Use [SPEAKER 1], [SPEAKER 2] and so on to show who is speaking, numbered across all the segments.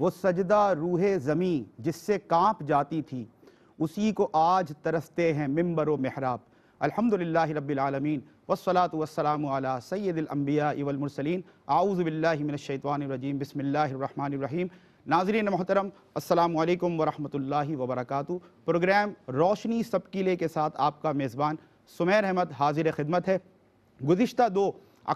[SPEAKER 1] वो सजदा रूहे ज़मी जिससे कांप जाती थी उसी को आज तरसते हैं मम्बर व महराब अलहमदिल्ला रबालमीन वसलात वसलाम सैदम्बिया इवलमरसलिन आउज़बिल्लिमिनशैतवानरजीम बसमिल्लर नाजरीन मोहतरम अल्लाम वरहमल वबरक प्रोग्राम रोशनी सबकीले के साथ आपका मेज़बान सुमैर अहमद हाजिर खिदमत है गुज्त दो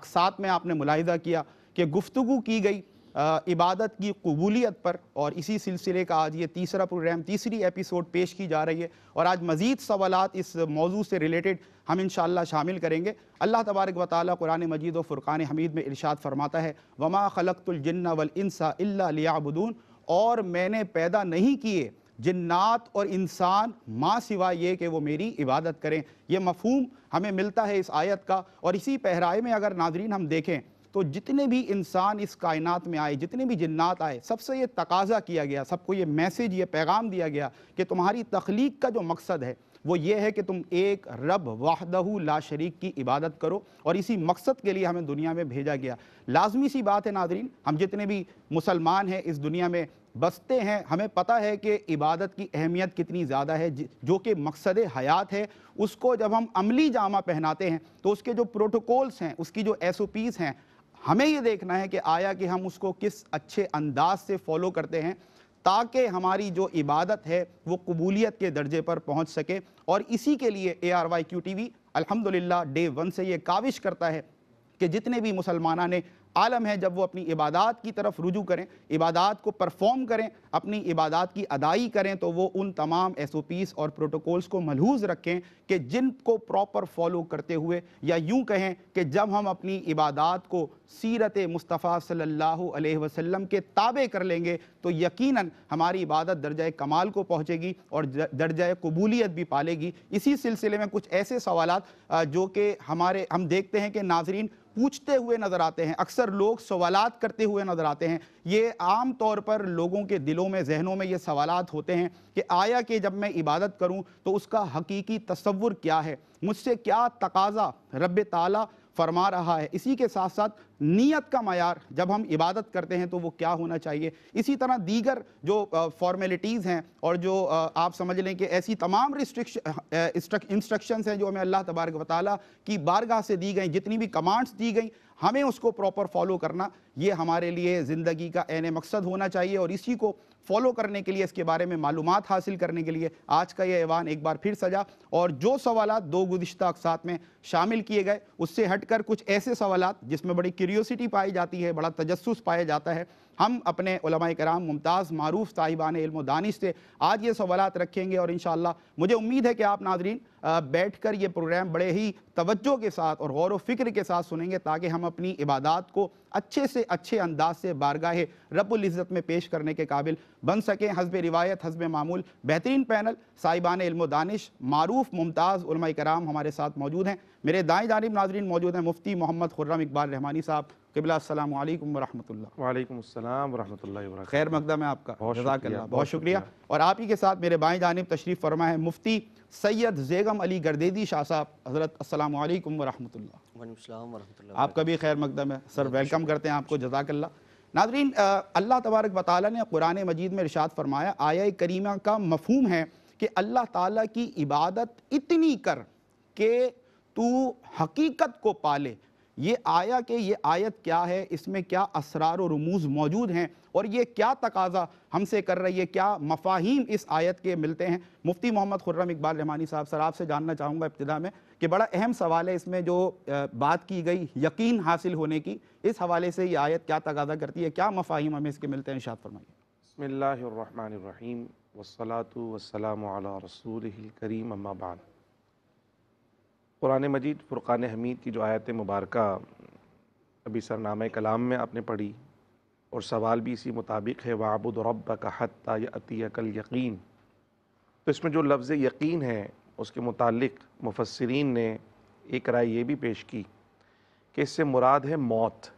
[SPEAKER 1] अकसात में आपने मुलाहिदा किया कि गुफ्तु की गई इबादत की कबूलीत पर और इसी सिलसिले का आज ये तीसरा प्रोग्राम तीसरी एपिसोड पेश की जा रही है और आज मज़ीद सवाल इस मौजू से रिलेटेड हम इन शामिल करेंगे अल्लाह तबारक वाली कुरान मजीद व फ़ुरान हमीद में इरशाद फरमाता है वमा खलकतुलजन्ना वलसा लियाबुदून और मैंने पैदा नहीं किए जन्ात और इंसान माँ सिवा ये कि वो मेरी इबादत करें यह मफहूम हमें मिलता है इस आयत का और इसी पहराए में अगर नाजरीन हम देखें तो जितने भी इंसान इस कायनात में आए जितने भी जन्नात आए सबसे ये तकाजा किया गया सबको ये मैसेज ये पैगाम दिया गया कि तुम्हारी तख्लीक का जो मकसद है वो ये है कि तुम एक रब वाहदहू ला शरीक की इबादत करो और इसी मकसद के लिए हमें दुनिया में भेजा गया लाजमी सी बात है नादरीन हम जितने भी मुसलमान हैं इस दुनिया में बसते हैं हमें पता है कि इबादत की अहमियत कितनी ज़्यादा है जो कि मकसद हयात है उसको जब हम अमली जामा पहनाते हैं तो उसके जो प्रोटोकॉल्स हैं उसकी जो एस ओ पीज़ हैं हमें ये देखना है कि आया कि हम उसको किस अच्छे अंदाज से फॉलो करते हैं ताकि हमारी जो इबादत है वो कबूलियत के दर्जे पर पहुंच सके और इसी के लिए A R Y Q T V अलहमदिल्ला डे वन से ये काविश करता है कि जितने भी मुसलमाना ने आलम है जब वो अपनी इबादत की तरफ रुजू करें इबादत को परफॉर्म करें अपनी इबादत की अदाई करें तो वो उन तमाम एस ओ पीज़ और प्रोटोकॉल्स को मलहूज रखें कि जिनको प्रॉपर फॉलो करते हुए या यूँ कहें कि जब हम अपनी इबादत को सीरत मुस्तफ़ा सल्लल्लाहु अलैहि वसल्लम के ताबे कर लेंगे तो यकीनन हमारी इबादत दर्जा कमाल को पहुँचेगी और दर्जा कबूलियत भी पालेगी इसी सिलसिले में कुछ ऐसे सवाल जो कि हमारे हम देखते हैं कि नाजरीन पूछते हुए नज़र आते हैं अक्सर अक्सर लोग सवालत करते हुए नजर आते हैं ये आम तौर पर लोगों के दिलों में जहनों में ये सवालत होते हैं कि आया कि जब मैं इबादत करूं तो उसका हकीकी तस्वुर क्या है मुझसे क्या तकाजा रब ताला फरमा रहा है इसी के साथ साथ नीयत का मैार जब हम इबादत करते हैं तो वो क्या होना चाहिए इसी तरह दीगर जो फॉर्मेलिटीज़ हैं और जो आप समझ लें कि ऐसी तमाम रिस्ट्रिक्शन इंस्ट्रक्शंस हैं जो हमें अल्लाह तबारक वाली की बारगाह से दी गई जितनी भी कमांड्स दी गई हमें उसको प्रॉपर फॉलो करना ये हमारे लिए ज़िंदगी का एन मकसद होना चाहिए और इसी को फॉलो करने के लिए इसके बारे में मालूम हासिल करने के लिए आज का ये ऐवान एक बार फिर सजा और जो सवाल दो गुज्त अकसात में शामिल किए गए उससे हटकर कुछ ऐसे सवाल जिसमें बड़ी क्यूरियोसिटी पाई जाती है बड़ा तजस्स पाया जाता है हम अपने कराम मुमताज़ मरूफ़ साहिबान इल्म दानिश से आज ये सवाल रखेंगे और इन मुझे उम्मीद है कि आप नाजरीन बैठ कर ये प्रोग्राम बड़े ही तवज्जो के साथ और गौर फ़िक्र के साथ सुनेंगे ताकि हम अपनी इबादत को अच्छे से अच्छे अंदाज से बारगाह रब्ज़त में पेश करने के काबिल बन सकें हसब रिवायत हसब मामूल बेहतरीन पैनल साहिबान इल्म दानिश मरूफ़ मुमताज़ कराम हमारे साथ मौजूद हैं मेरे दाएँ जानब नाजरन मौजूद हैं मुफ्ती मोहम्मद खुर्रम इकबाल रहमानी साहब किबलाम खैर मकदम है आपका जजाक बहुत शुक्रिया और आप ही के साथ मेरे बाएँ जानब तशरीफ़ फरमा है मुफ्ती सैयद जेगम अली गर्देदी शाह साहब हज़रत अल्लाम वरहमल आपका भी खैर मकदम है सर वेलकम करते हैं आपको जजाकल्ला नाजरीन अल्लाह तबारक वाली ने कुरान मजीद में रिशात फरमाया आया करीमा का मफहम है कि अल्लाह ताली की इबादत इतनी कर के तू हकीकत को पाले ये आया कि ये आयत क्या है इसमें क्या असरार और रमूज मौजूद हैं और ये क्या तकाजा हमसे कर रही है क्या मफाहिम इस आयत के मिलते हैं मुफ्ती मोहम्मद खुर्रम इकबाल रहमानी साहब सर आपसे जानना चाहूँगा इब्तदा में कि बड़ा अहम सवाल है इसमें जो बात की गई यकीन हासिल होने की इस हवाले से ये आयत क्या तकाजा करती है क्या मफाहिम हमें इसके मिलते हैं इशात फरमाइए
[SPEAKER 2] बसमिल्लर वसलात वसलाम रसूल करीम अम्माबाद कुरान मजीद फ़ुरक़ान हमीद की जो आयत मुबारक अभी सरनाम कलाम में आपने पढ़ी और सवाल भी इसी मुताबिक है वाबुद रब का हती कल यकीन तो इसमें जो लफ्ज़ यकीन है उसके मतलब मुफसरीन ने एक राय ये भी पेश की कि इससे मुराद है मौत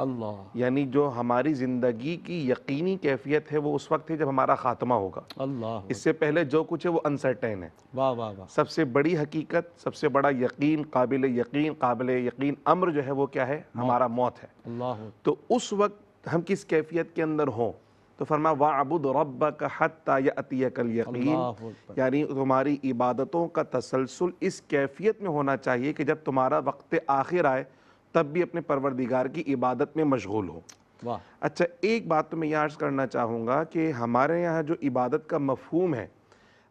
[SPEAKER 2] अल्लाह यानी जो हमारी ज़िंदगी की यकीनी कैफियत है वो उस वक्त है जब हमारा ख़ात्मा होगा अल्लाह इससे पहले जो कुछ है वो अनसर्टेन है वाह वाह वाह सबसे बड़ी हकीकत सबसे बड़ा यकीन काबिल यकीन काबिल यकीन अम्र जो है वो क्या है हमारा मौत है अल्लाह तो उस वक्त हम किस कैफियत के अंदर हों तो फरमा वाबुद रब का हत्या कल यकीन यानी तुम्हारी इबादतों का तसलसल इस कैफियत में होना चाहिए कि जब तुम्हारा वक्त आखिर आए तब भी अपने परवरदिगार की इबादत में मशगूल हो वाह अच्छा एक बात तो मैं यह अर्ज़ करना चाहूँगा कि हमारे यहाँ जो इबादत का मफहम है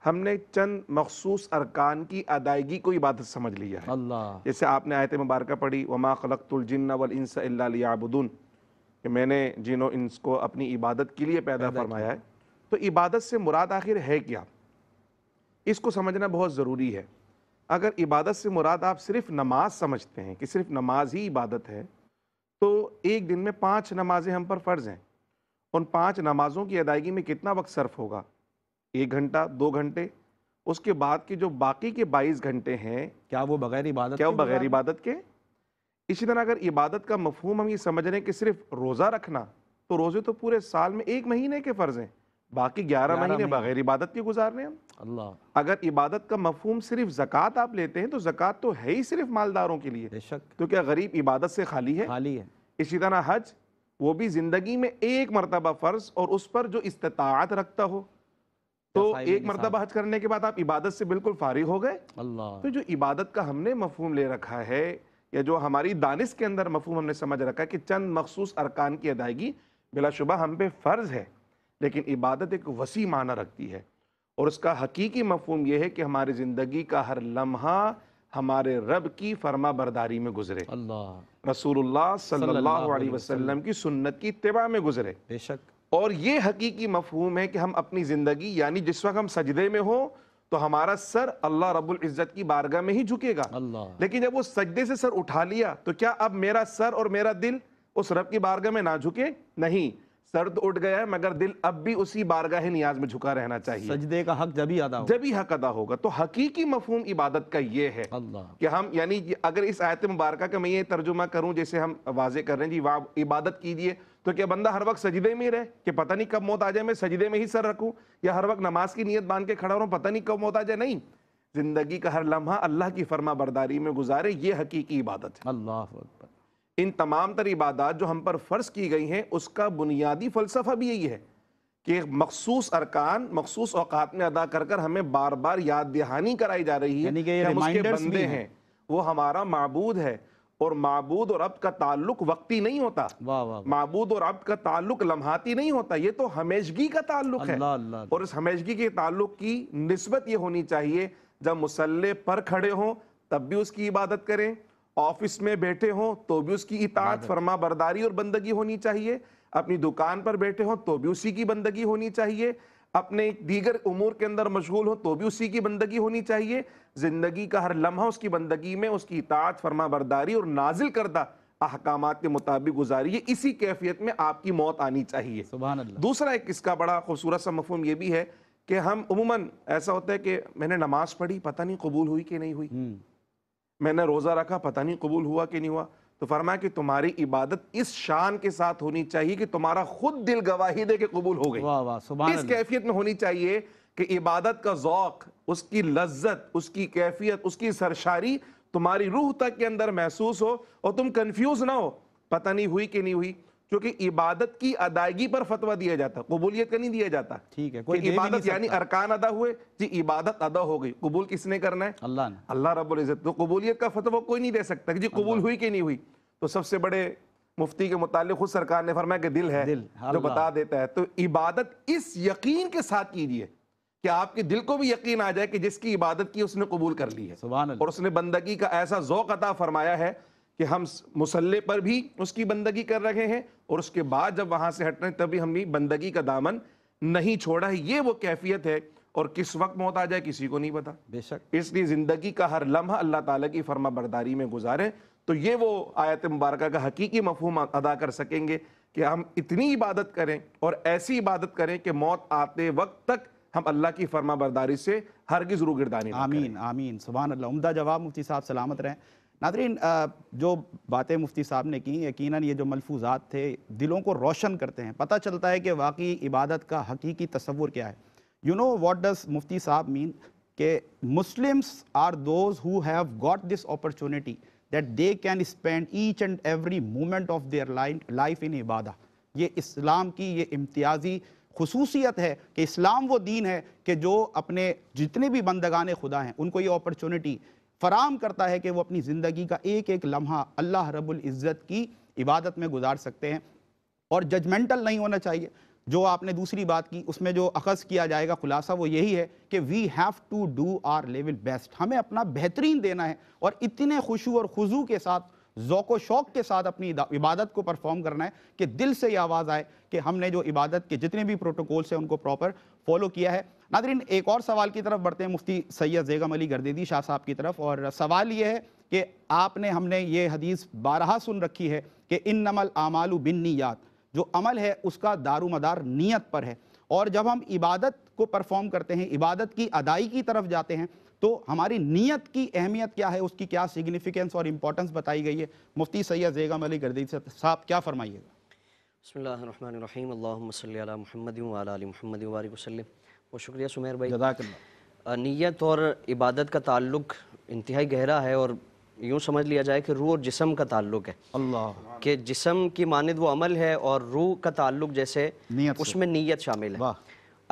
[SPEAKER 2] हमने चंद मखसूस अरकान की अदायगी को इबादत समझ लिया है अल्लाह जैसे आपने आयत मुबारक पढ़ी वमा खलकतुलजिन्ना वलसाबुदून कि मैंने जिनों इनको अपनी इबादत के लिए पैदा फरमाया है तो इबादत से मुराद आखिर है क्या इसको समझना बहुत ज़रूरी है अगर इबादत से मुराद आप सिर्फ नमाज समझते हैं कि सिर्फ नमाज ही इबादत है तो एक दिन में पांच नमाजें हम पर फ़र्ज़ हैं उन पांच नमाज़ों की अदायगी में कितना वक्त सर्फ होगा एक घंटा दो घंटे उसके बाद के जो बाकी के बाईस घंटे हैं क्या वो बगैर इबादत क्या वो बगैर इबादत के इसी तरह अगर इबादत का मफहम हम ये समझ रहे हैं कि सिर्फ रोज़ा रखना तो रोज़े तो पूरे साल में एक महीने के फ़र्ज़ हैं बाकी ग्यारह महीने बगैर इबादत के गुजारने हम अल्लाह अगर इबादत का मफहम सिर्फ जक़ात आप लेते हैं तो जक़ात तो है ही सिर्फ मालदारों के लिए बेशक तो क्या गरीब इबादत से खाली है खाली है इसी तरह हज वो भी ज़िंदगी में एक मरतबा फ़र्ज और उस पर जो इस्तात रखता हो
[SPEAKER 1] तो एक मरतबा
[SPEAKER 2] हज करने के बाद आप इबादत से बिल्कुल फारिग हो गए अल्लाह तो जो इबादत का हमने मफहम ले रखा है या जो हमारी दानिश के अंदर मफहम हमने समझ रखा है कि चंद मखसूस अरकान की अदायगी बिलाशुबा हम पे फ़र्ज़ है लेकिन इबादत एक वसी माना रखती है और उसका हकीकी मफहम यह है कि हमारी ज़िंदगी का हर लम्हा हमारे रब की फर्मा बरदारी में गुजरे अल्लाह रसूलुल्लाह वसल्लम की सुन्नत की तबाह में गुजरे बेशक और ये हकीकी मफहूम है कि हम अपनी ज़िंदगी यानी जिस वक्त हम सजदे में हों तो हमारा सर अल्लाह रब्बुल इज़्ज़त की बारगाह में ही झुकेगा अल्लाह लेकिन जब वो सजदे से सर उठा लिया तो क्या अब मेरा सर और मेरा दिल उस रब की बारगाह में ना झुके नहीं सर्द उठ गया है मगर दिल अब भी उसी बारगाह नियाज में झुका रहना चाहिए
[SPEAKER 1] सजदे का हक जब ही अदा जब ही हक
[SPEAKER 2] अदा होगा तो हकीकी मफहम इबादत का ये है कि हम यानी अगर इस आयत मुबारक का मैं ये तर्जुमा करूं जैसे हम वाजे कर रहे हैं जी वाह इबादत कीजिए तो क्या बंदा हर वक्त सजदे में ही रहे कि पता नहीं कब मौत आ जाए मैं सजदे में ही सर रखूँ या हर वक्त नमाज की नीयत बांध के खड़ा रहूँ पता नहीं कब मौत आ जाए नहीं जिंदगी का हर लम्हा अल्लाह की फर्मा बरदारी में गुजारे ये हकीकी इबादत है अल्लाह इन तमाम तर इबादत जो हम पर फ़र्ज की गई हैं उसका बुनियादी फ़लसफ़ा भी यही है कि मखसूस अरकान मखसूस अवकात में अदा कर कर हमें बार बार याद दहानी कराई जा रही है कि हम उसके बंदे हैं वो हमारा मबूद है और मबूद और अब का ताल्लुक वक्ती नहीं होता मबूद और अब का ताल्लुक लम्हाती नहीं होता ये तो हमेशगी का ताल्लुक है अल्ला, अल्ला, और इस हमेशगी के ताल्लुक की नस्बत ये होनी चाहिए जब मुसल्ले पर खड़े हों तब भी उसकी इबादत करें ऑफिस में बैठे हों तो भी उसकी इतात फरमा बरदारी और बंदगी होनी चाहिए अपनी दुकान पर बैठे हों तो भी उसी की बंदगी होनी चाहिए अपने दीगर उमूर के अंदर मशगूल हो तो भी उसी की बंदगी होनी चाहिए ज़िंदगी का हर लम्हा उसकी बंदगी में उसकी इतात फरमा बरदारी और नाजिल करदा अहकाम के मुताबिक है इसी कैफियत में आपकी मौत आनी चाहिए दूसरा एक इसका बड़ा खूबसूरत सा मफहम यह भी है कि हम उमूमन ऐसा होता है कि मैंने नमाज़ पढ़ी पता नहीं कबूल हुई कि नहीं हुई हम्म। मैंने रोज़ा रखा पता नहीं कबूल हुआ कि नहीं हुआ तो फरमाया कि तुम्हारी इबादत इस शान के साथ होनी चाहिए कि तुम्हारा खुद दिल गवाही दे के कबूल हो गई इस कैफियत में होनी चाहिए कि इबादत का जौक उसकी लज्जत उसकी कैफियत उसकी सरशारी तुम्हारी रूह तक के अंदर महसूस हो और तुम कन्फ्यूज़ ना हो पता नहीं हुई कि नहीं हुई क्योंकि इबादत की अदायगी पर फतवा दिया जाता कबूलियत का नहीं दिया जाता
[SPEAKER 1] ठीक है कोई इबादत यानी
[SPEAKER 2] अरकान अदा हुए जी इबादत अदा हो गई कबूल किसने करना है अल्लाह ने अल्लाह रब्बुल इज़्ज़त तो कबूलियत का फतवा कोई नहीं दे सकता जी कबूल हुई कि नहीं हुई तो सबसे बड़े मुफ्ती के मुतालिक खुद सरकार ने फरमाया कि दिल है दिल जो बता देता है तो इबादत इस यकीन के साथ कीजिए कि आपके दिल को भी यकीन आ जाए कि जिसकी इबादत की उसने कबूल कर ली है और उसने बंदगी का ऐसा जोक अता फरमाया है कि हम मुसल्ले पर भी उसकी बंदगी कर रहे हैं और उसके बाद जब वहां से हट रहे तभी हमने बंदगी का दामन नहीं छोड़ा है ये वो कैफियत है और किस वक्त मौत आ जाए किसी को नहीं पता बेशक इसलिए ज़िंदगी का हर लम्हा अल्लाह ताला की फरमा बरदारी में गुजारे तो ये वो आयत मुबारक का हकीकी मफहम अदा कर सकेंगे कि हम इतनी इबादत करें और ऐसी इबादत करें कि मौत आते वक्त तक हम अल्लाह की फरमा बरदारी से
[SPEAKER 1] हर की जरूर रूगिरदानी आमीन आमीन सुबह अल्लाह उमदा जवाब मुफ्ती साहब सलामत रहें नादरीन जो बातें मुफ्ती साहब ने की यकीन ये जो मलफूजात थे दिलों को रोशन करते हैं पता चलता है कि वाकई इबादत का हकीकी तस्वुर क्या है यू नो वॉट डज़ मुफ्ती साहब मीन के Muslims are those who have got this opportunity that they can spend each and every moment of their life in इबादा ये इस्लाम की ये इम्तियाजी खसूसियत है कि इस्लाम वो दीन है कि जो अपने जितने भी बंदगान खुदा हैं उनको ये अपॉर्चुनिटी फराम करता है कि वो अपनी ज़िंदगी का एक एक लम्हा अल्लाह रब्बुल इज़्ज़त की इबादत में गुजार सकते हैं और जजमेंटल नहीं होना चाहिए जो आपने दूसरी बात की उसमें जो अखज़ किया जाएगा खुलासा वो यही है कि we have to do our level best हमें अपना बेहतरीन देना है और इतने खुशू और खुजू के साथ जोको शौक के साथ अपनी इबादत को परफॉर्म करना है कि दिल से ये आवाज़ आए कि हमने जो इबादत के जितने भी प्रोटोकॉल्स हैं उनको प्रॉपर फॉलो किया है नादरीन एक और सवाल की तरफ बढ़ते हैं मुफ्ती सैयद जेगम अली गर्देदी शाह साहब की तरफ और सवाल ये है कि आपने हमने ये हदीस बारहा सुन रखी है कि इन नमल आमाल बिन नियात जो अमल है उसका दारुमदार नीयत पर है और जब हम इबादत को परफॉर्म करते हैं इबादत की अदाई की तरफ जाते हैं तो हमारी नीयत की अहमियत क्या है उसकी क्या सिग्निफिकेंस और इम्पोर्टेंस बताई गई है मुफ्ती सैयद जेगम अली गर्दी साहब क्या फरमाइएगा
[SPEAKER 3] महमद वाली शुक्रिया सुमेर भाई नीयत और इबादत का ताल्लुक इंतहाई गहरा है और यूँ समझ लिया जाए कि रूह और जिसम का ताल्लुक है अल्लाह के जिसम की मानद वो अमल है और रूह का ताल्लुक जैसे उसमें नीयत शामिल है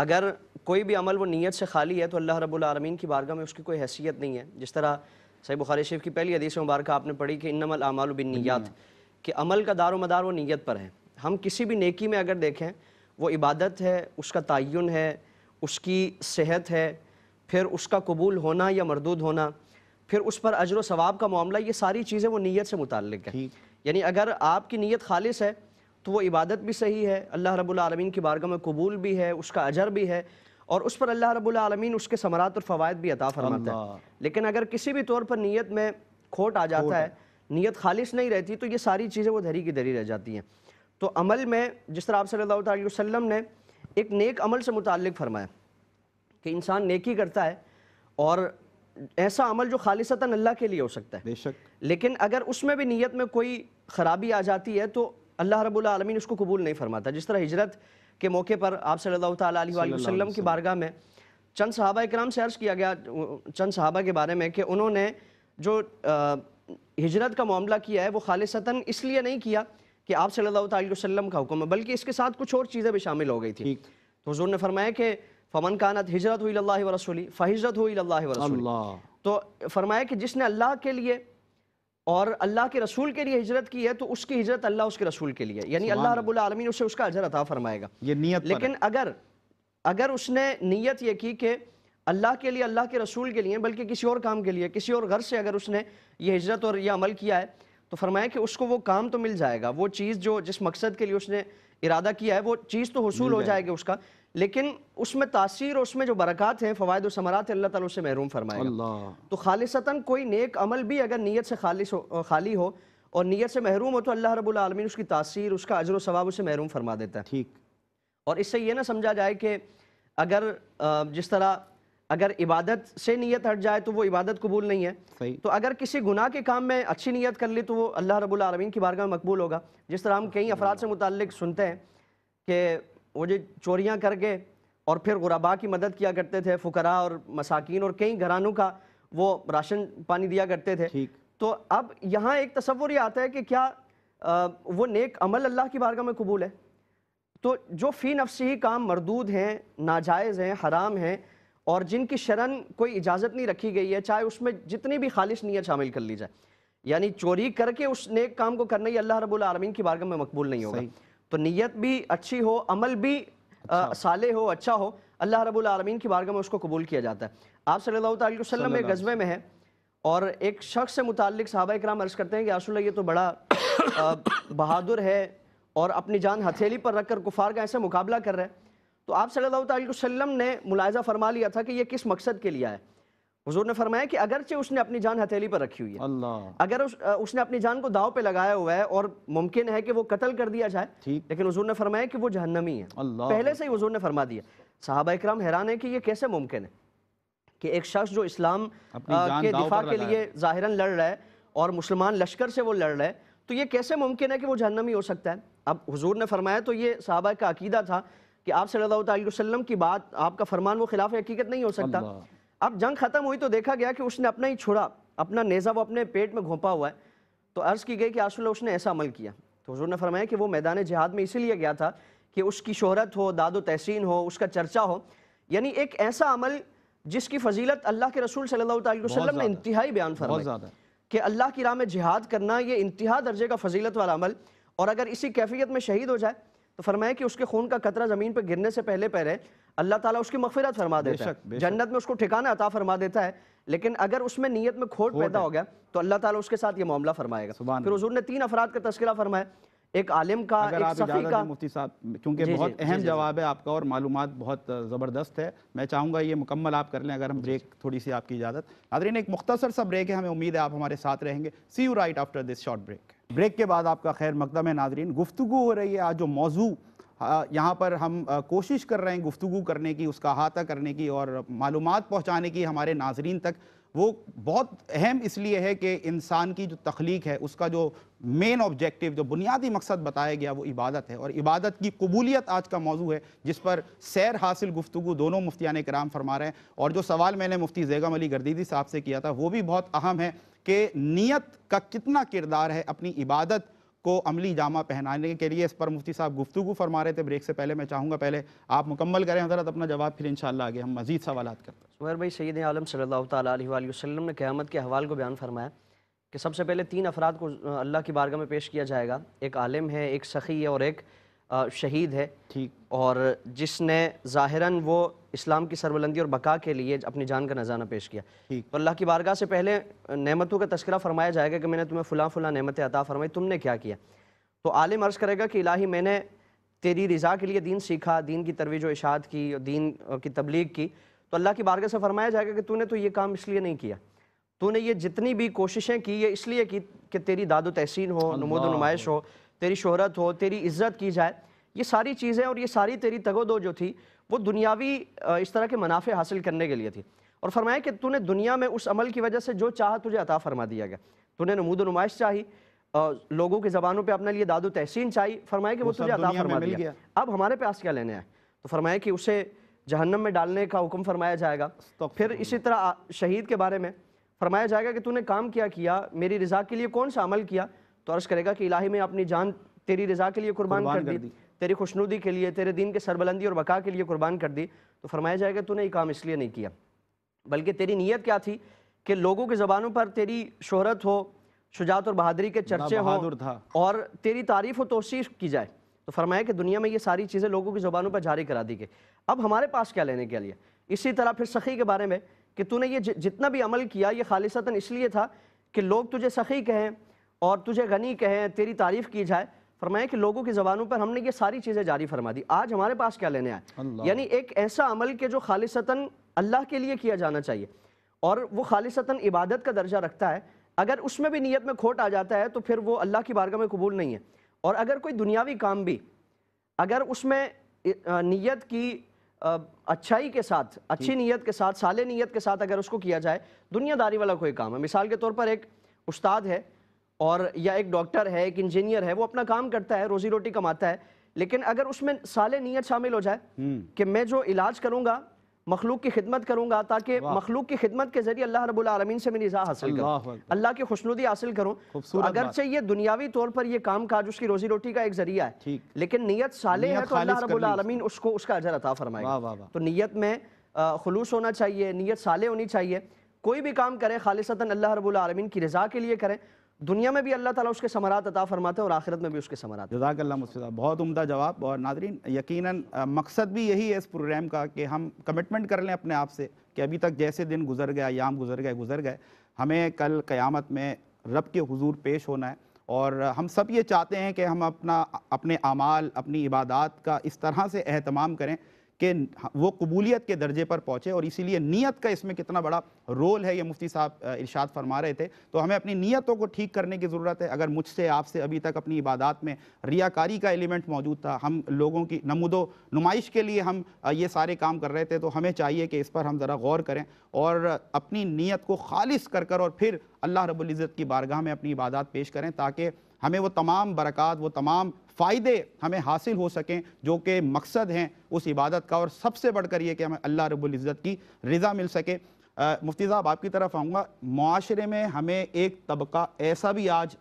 [SPEAKER 3] अगर कोई भी अमल वो नीयत से खाली है तो अल्लाह रबालमीन की बारगाह में उसकी कोई हैसियत नहीं है जिस तरह सही बुखारी शरीफ की पहली हदीस मुबारक आपने पढ़ी कि इनमल अमाल बिन नीयत कि अमल का दारो मदार वो नीयत पर है हम किसी भी नेकी में अगर देखें वो इबादत है उसका तयन है उसकी सेहत है फिर उसका कबूल होना या मरदूद होना फिर उस पर अजर वाब का मामला ये सारी चीज़ें वो नीयत से मुतल है यानी अगर आपकी नीयत खालिश है तो वो इबादत भी सही है अल्लाह रबालमीन की बारगाह में कबूल भी है उसका अजर भी है और उस पर अल्लाह रब्बुल आलमीन उसके समरात और फ़वाद भी अता फरमाता है लेकिन अगर किसी भी तौर पर नीयत में खोट आ जाता है नीयत खालिश नहीं रहती तो ये सारी चीज़ें वो धरी की धरी रह जाती हैं तो अमल में जिस तरह आप सल्लल्लाहु अलैहि वसल्लम ने एक नेक अमल से मुतक फरमाया कि इंसान नेकी करता है और ऐसा अमल जो खालिशता अल्लाह के लिए हो सकता है बेशक लेकिन अगर उसमें भी नीयत में कोई ख़राबी आ जाती है तो अल्लाह रब्बुल आलमीन उसको कबूल नहीं फरमाता जिस तरह हिजरत के मौके पर आप सल्लल्लाहु अलैहि वसल्लम की बारगाह में चंद सहाबा कराम से अर्ज किया गया चंद सहाबा के बारे में कि उन्होंने जो हिजरत का मामला किया है वो खालिसतन इसलिए नहीं किया कि आप सल्लल्लाहु अलैहि वसल्लम का हुक्म है बल्कि इसके साथ कुछ और चीज़ें भी शामिल हो गई थी तो हजूर ने फरमाया कि फमन कानत हिजरत हुई व रसूली फ़हिजरत हुई रसूली तो फरमाया कि जिसने अल्लाह के लिए और अल्लाह के रसूल के लिए हिजरत की है तो उसकी हिजरत अल्लाह उसके रसूल के लिए यानी अल्लाह रब्बुल आलमीन उसे उसका अजर अता फरमाएगा ये नियत लेकिन अगर अगर उसने नीयत ये की कि अल्लाह के लिए अल्लाह के रसूल के लिए बल्कि किसी और काम के लिए किसी और घर से अगर उसने ये हिजरत और यह अमल किया है तो फरमाया कि उसको वो काम तो मिल जाएगा वो चीज़ जो जिस मकसद के लिए उसने इरादा किया है वो चीज़ तो हसूल हो जाएगी उसका लेकिन उसमें तासीर और उसमें जो बरक़त हैं फ़वाद समरात अल्लाह ताला उसे महरूम फरमाएगा तो खालिसतन कोई नेक अमल भी अगर नीयत से खालिश हो खाली हो और नीयत से महरूम हो तो अल्लाह रब्बुल आलमीन उसकी तासीर उसका अजर सवाब उसे महरूम फरमा देता है ठीक और इससे यह ना समझा जाए कि अगर जिस तरह अगर इबादत से नीयत हट जाए तो वो इबादत कबूल नहीं है सही। तो अगर किसी गुनाह के काम में अच्छी नीयत कर ली तो वो अल्लाह रब्बुल आलमीन की बारगाह में मकबूल होगा जिस तरह हम कई अफराद से मुतल सुनते हैं कि वो जो चोरियाँ करके और फिर गुरबा की मदद किया करते थे फ़ुकरा और मसाकिन और कई घरानों का वो राशन पानी दिया करते थे तो अब यहाँ एक तस्वुर ये आता है कि क्या आ, वो नेक अमल अल्लाह की बारगाह में कबूल है तो जो फ़ी नफसी काम मरदूद हैं नाजायज़ हैं हराम हैं और जिनकी शरण कोई इजाज़त नहीं रखी गई है चाहे उसमें जितनी भी खालिश नीयत शामिल कर ली जाए यानी चोरी करके उस नेक काम को करना ही अल्लाह रब्बुल आलमीन की बारगाह में मकबूल नहीं होगा तो नीयत भी अच्छी हो अमल भी अच्छा। साले हो अच्छा हो अल्लाह रब्बुल आलमीन की बारगाह में उसको कबूल किया जाता है आप सल्लल्लाहु अलैहि वसल्लम एक गज़बे में है और एक शख्स से मुतल साहबा कराम अर्ज़ करते हैं कि रसोल्ला ये तो बड़ा बहादुर है और अपनी जान हथेली पर रखकर कुफार का ऐसे मुकाबला कर रहे हैं तो आप सल्लल्लाहु अलैहि वसल्लम ने मुलायजा फरमा लिया था कि ये किस मकसद के लिए आए हजूर ने फरमाया कि अगरचे उसने अपनी जान हथेली पर रखी हुई है अगर उस, उसने अपनी जान को दाव पे लगाया हुआ है और मुमकिन है कि वो कत्ल कर दिया जाए लेकिन हजूर ने फरमाया कि वो जहन्नमी है पहले से ही हजूर ने फरमा दिया साहबा इक्राम हैरान है कि ये कैसे मुमकिन है कि एक शख्स जो इस्लाम के दिफा के लिए ज़ाहिरन लड़ रहा है और मुसलमान लश्कर से वो लड़ रहे है तो ये कैसे मुमकिन है कि वो जहन्नमी हो सकता है अब हुजूर ने फरमाया तो ये साहबा का अकीदा था कि आप सल्लल्लाहु अलैहि वसल्लम की बात आपका फरमान वो खिलाफ हकीकत नहीं हो सकता अब जंग खत्म हुई तो देखा गया कि उसने अपना ही छुरा अपना नेज़ा वो अपने पेट में घोंपा हुआ है तो अर्ज़ की गई कि आसल उसने ऐसा अमल किया तो हजूर ने फरमाया कि वो मैदान जहाद में इसीलिए गया था कि उसकी शोहरत हो दादो तहसीन हो उसका चर्चा हो यानी एक ऐसा अमल जिसकी फजीलत अल्लाह के रसूल सल्लाम ने इंतहाई बयान फरमाया कि अल्लाह की राह में जिहाद करना ये इंतहा दर्जे का फजीलत वाला अमल और अगर इसी कैफियत में शहीद हो जाए तो फरमाया कि उसके खून का कतरा ज़मीन पर गिरने से पहले पहले अल्लाह ताला उसकी मफफरत फरमा देता है जन्नत में उसको ठिकाना अता फरमा देता है लेकिन अगर उसमें नीयत में खोट पैदा हो गया तो अल्लाह ताला उसके साथ ये मामला फरमाएगा फिर हजूर ने तीन अफराद का तस्करा फरमाया एक आलिम का अगर एक सफ़ी का
[SPEAKER 1] मुफ्ती साहब क्योंकि बहुत अहम जवाब है आपका और मालूम बहुत ज़बरदस्त है मैं चाहूँगा ये मुकम्मल आप कर लें अगर हम ब्रेक थोड़ी सी आपकी इजाज़त नादरीन एक मुख्तसर सा ब्रेक है हमें उम्मीद है आप हमारे साथ रहेंगे see you right after this short break break के बाद आपका खैर मकदम है नादरीन गुफ्तु हो रही है आज जो मौजू यहाँ पर हम कोशिश कर रहे हैं गुफ्तु करने की उसका अहाता करने की और मालूम पहुँचाने की हमारे नाजरन तक वो बहुत अहम इसलिए है कि इंसान की जो तख्लीक है उसका जो मेन ऑब्जेक्टिव जो बुनियादी मकसद बताया गया वो इबादत है और इबादत की कबूलियत आज का मौजू है जिस पर सैर हासिल गुफ्तु दोनों मुफ्तियान कराम फरमा रहे हैं और जो सवाल मैंने मुफ्ती जैगम अली गर्दीदी साहब से किया था वो भी बहुत अहम है कि नीयत का कितना किरदार है अपनी इबादत को अमली जामा पहनाने के लिए इस पर मुफ्ती साहब गुफ्तु फरमा रहे थे ब्रेक से पहले मैं चाहूँगा पहले आप मुकम्मल करें हजरत अपना जवाब फिर इन आगे हम मजीद सवाल करते हैं
[SPEAKER 3] सुहर भाई सैद आलम सल्ला वसम ने क़्यामत के हवाल को बयान फरमाया कि सबसे पहले तीन अफराद को अल्लाह की बारगाह में पेश किया जाएगा एक आलिम है एक सखी है और एक शहीद है ठीक और जिसने ज़ाहिरन वो इस्लाम की सरबुलंदी और बका के लिए अपनी जान का नजाना पेश किया ठीक तो अल्लाह की बारगाह से पहले नेमतों का तस्करा फरमाया जाएगा कि मैंने तुम्हें फ़लाँ फ़लाँ नेमतें अता फरमाई तुमने क्या किया तो आलिम अर्ज़ करेगा कि इलाही मैंने तेरी रज़ा के लिए दीन सीखा दीन की तरवीज व इशाद की दीन की तबलीग की तो अल्लाह की बारगाह से फरमाया जाएगा कि तूने तो ये काम इसलिए नहीं किया तूने ये जितनी भी कोशिशें की ये इसलिए की कि तेरी दादो तहसीन हो नमोद नुमाइश हो तेरी शोहरत हो तेरी इज्जत की जाए ये सारी चीज़ें और ये सारी तेरी तगोदो जो थी वो दुनियावी इस तरह के मुनाफे हासिल करने के लिए थी और फरमाया कि तूने दुनिया में उस अमल की वजह से जो चाह तुझे अता फरमा दिया गया तूने नमूद नुमाइश चाही लोगों की ज़बानों पर अपने लिए दादो तहसीन चाहिए फरमाया कि वो, तुझे अता फरमा दिया गया। अब हमारे पास क्या लेने आए तो फरमाया कि उसे जहन्नम में डालने का हुक्म फरमाया जाएगा तो फिर इसी तरह शहीद के बारे में फरमाया जाएगा कि तूने काम क्या किया मेरी रजा के लिए कौन सा अमल किया तो अर्ज़ करेगा कि इलाही में अपनी जान तेरी रजा के लिए कुर्बान कर, कर दी तेरी खुशनुदी के लिए तेरे दिन के सरबलंदी और बका के लिए कुर्बान कर दी तो फरमाया जाएगा तूने ये काम इसलिए नहीं किया बल्कि तेरी नीयत क्या थी कि लोगों की ज़बानों पर तेरी शोहरत हो शुजात और बहादुरी के चर्चे हो था। और तेरी तारीफ़ व तोसीफ़ की जाए तो फरमाया कि दुनिया में ये सारी चीज़ें लोगों की जबानों पर जारी करा दी गई अब हमारे पास क्या लेने के लिए इसी तरह फिर सखी के बारे में कि तूने ये जितना भी अमल किया ये खालिशता इसलिए था कि लोग तुझे सखी कहें और तुझे गनी कहें तेरी तारीफ़ की जाए फरमाया कि लोगों की ज़बानों पर हमने ये सारी चीज़ें जारी फरमा दी आज हमारे पास क्या लेने आए यानी एक ऐसा अमल के जो खालिसता अल्लाह के लिए किया जाना चाहिए और वो खालिसता इबादत का दर्जा रखता है अगर उसमें भी नीयत में खोट आ जाता है तो फिर वो अल्लाह की बारगाह में कबूल नहीं है और अगर कोई दुनियावी काम भी अगर उसमें नीयत की अच्छाई के साथ अच्छी नीयत के साथ साले नीयत के साथ अगर उसको किया जाए दुनियादारी वाला कोई काम है मिसाल के तौर पर एक उस्ताद है और या एक डॉक्टर है एक इंजीनियर है वो अपना काम करता है रोजी रोटी कमाता है लेकिन अगर उसमें साले नीयत शामिल हो जाए हम्म। कि मैं जो इलाज करूंगा मखलूक की खिदमत करूंगा ताकि मखलूक की खिदमत के जरिए अल्लाह रब्बुल आलमीन से मेरी हासिल करूं अल्लाह की खुशनुदी हासिल करूँ अगर अगरचे ये दुनियावी तौर पर यह काम काज उसकी रोजी रोटी का एक जरिया है लेकिन नीयत साले है तो अल्लाह रब्बुल आलमीन उसको उसका अजर अता फरमाएगा तो नीयत में खलूस होना चाहिए नीयत साले होनी चाहिए कोई भी काम करे खालिसता अल्लाह रब्बुल आलमीन की रजा के लिए करें दुनिया में भी अल्लाह ताला उसके समरात अता फरमाते हैं और आखिरत में भी उसके समारात जजाकल्ला मुस्तफ़ा बहुत उम्दा जवाब और नादरीन यकीनन
[SPEAKER 1] मकसद भी यही है इस प्रोग्राम का कि हम कमिटमेंट कर लें अपने आप से कि अभी तक जैसे दिन गुजर गया याम गुजर गए गुजर गए हमें कल क़्यामत में रब के हजूर पेश होना है और हम सब ये चाहते हैं कि हम अपना अपने अमाल अपनी इबादत का इस तरह से अहतमाम करें के वो कबूलियत के दर्जे पर पहुँचे और इसीलिए नीयत का इसमें कितना बड़ा रोल है ये मुफ्ती साहब इरशाद फरमा रहे थे तो हमें अपनी नीयतों को ठीक करने की ज़रूरत है अगर मुझसे आपसे अभी तक अपनी इबादत में रियाकारी का एलिमेंट मौजूद था हम लोगों की नमूदो नुमाइश के लिए हम ये सारे काम कर रहे थे तो हमें चाहिए कि इस पर हम ज़रा गौर करें और अपनी नीयत को खालिश कर कर और फिर अल्लाह रबुल्ज़त की बारगाह में अपनी इबादत पेश करें ताकि हमें वो तमाम बरक़ात वो तमाम फ़ायदे हमें हासिल हो सकें जो कि मकसद हैं उस इबादत का और सबसे बढ़कर ये कि हमें अल्लाह रबुल्ज़त की रज़ा मिल सके मुफ्ती साहब आपकी तरफ आऊँगा माशरे में हमें एक तबका ऐसा भी आज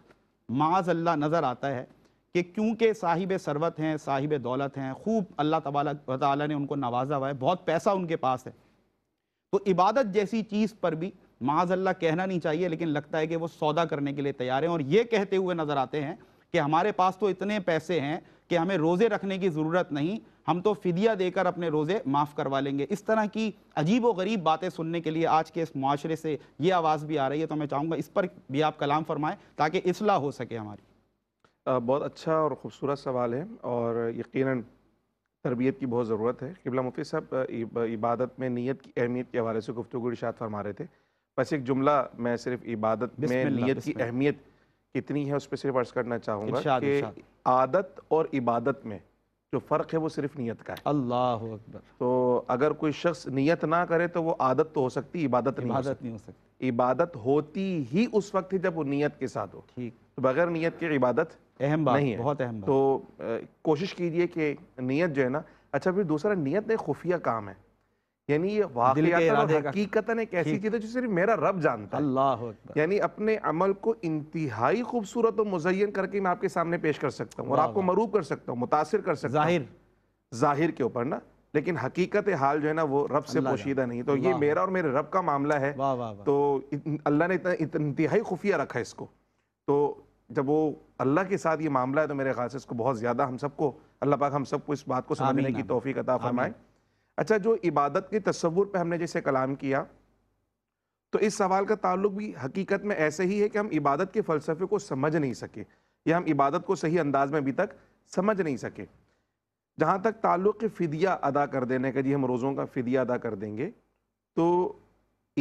[SPEAKER 1] माज अल्लाह नज़र आता है कि क्योंकि साहिब सरवत हैं साहिब दौलत हैं खूब अल्लाह तबाला ताली ने उनको नवाजा हुआ है बहुत पैसा उनके पास है तो इबादत जैसी चीज़ पर भी माजल्ला कहना नहीं चाहिए लेकिन लगता है कि वो सौदा करने के लिए तैयार हैं और ये कहते हुए नजर आते हैं कि हमारे पास तो इतने पैसे हैं कि हमें रोज़े रखने की ज़रूरत नहीं हम तो फिदिया देकर अपने रोज़े माफ़ करवा लेंगे इस तरह की अजीब व गरीब बातें सुनने के लिए आज के इस माशरे से ये आवाज़ भी आ रही है तो मैं चाहूँगा इस पर भी आप कलाम फरमाएँ ताकि इसलाह हो सके हमारी
[SPEAKER 2] बहुत अच्छा और ख़ूबसूरत सवाल है और यकीन तरबियत की बहुत ज़रूरत है किबला मुफ्ती साहब इबादत में नीयत की अहमियत के हवाले से गुफ्तु इर्शाद फरमा रहे थे बस एक जुमला मैं सिर्फ इबादत में नीयत की अहमियत कितनी है उस पर सिर्फ अर्ज करना चाहूँगा कि आदत और इबादत में जो फ़र्क है वो सिर्फ नीयत का है अल्लाह अकबर तो अगर कोई शख्स नीयत ना करे तो वो आदत तो हो सकती इबादत नहीं हो सकती इबादत होती ही उस वक्त है जब वो नीयत के साथ हो ठीक तो बगैर नीयत की इबादत अहम बात नहीं है बहुत अहम तो कोशिश कीजिए कि नीयत जो है ना अच्छा फिर दूसरा नीयत एक खुफिया काम है यानी ये हकीकत एक ऐसी चीज़ है जो सिर्फ मेरा रब जानता है अल्लाह यानी अपने अमल को इंतहाई खूबसूरत और मुजयन करके मैं आपके सामने पेश कर सकता हूँ और आपको मरूब कर सकता हूँ मुतासर कर सकता हूँ जाहिर के ऊपर ना लेकिन हकीकत हाल जो है ना वो रब से पोशीदा नहीं तो ये मेरा और मेरे रब का मामला है तो अल्लाह ने इंतहाई खुफिया रखा इसको तो जब वो अल्लाह के साथ ये मामला है तो मेरे ख्याल से इसको बहुत ज़्यादा हम सबको अल्लाह पाक हम सबको इस बात को समझने की तोहफी अता फरमाए अच्छा जो इबादत के तस्वुर पर हमने जैसे कलाम किया तो इस सवाल का ताल्लुक भी हकीकत में ऐसे ही है कि हम इबादत के फ़लसफे को समझ नहीं सके या हम इबादत को सही अंदाज में अभी तक समझ नहीं सके जहाँ तक ताल्लुक़ फ़िदिया अदा कर देने का जी हम रोज़ों का फ़िदिया अदा कर देंगे तो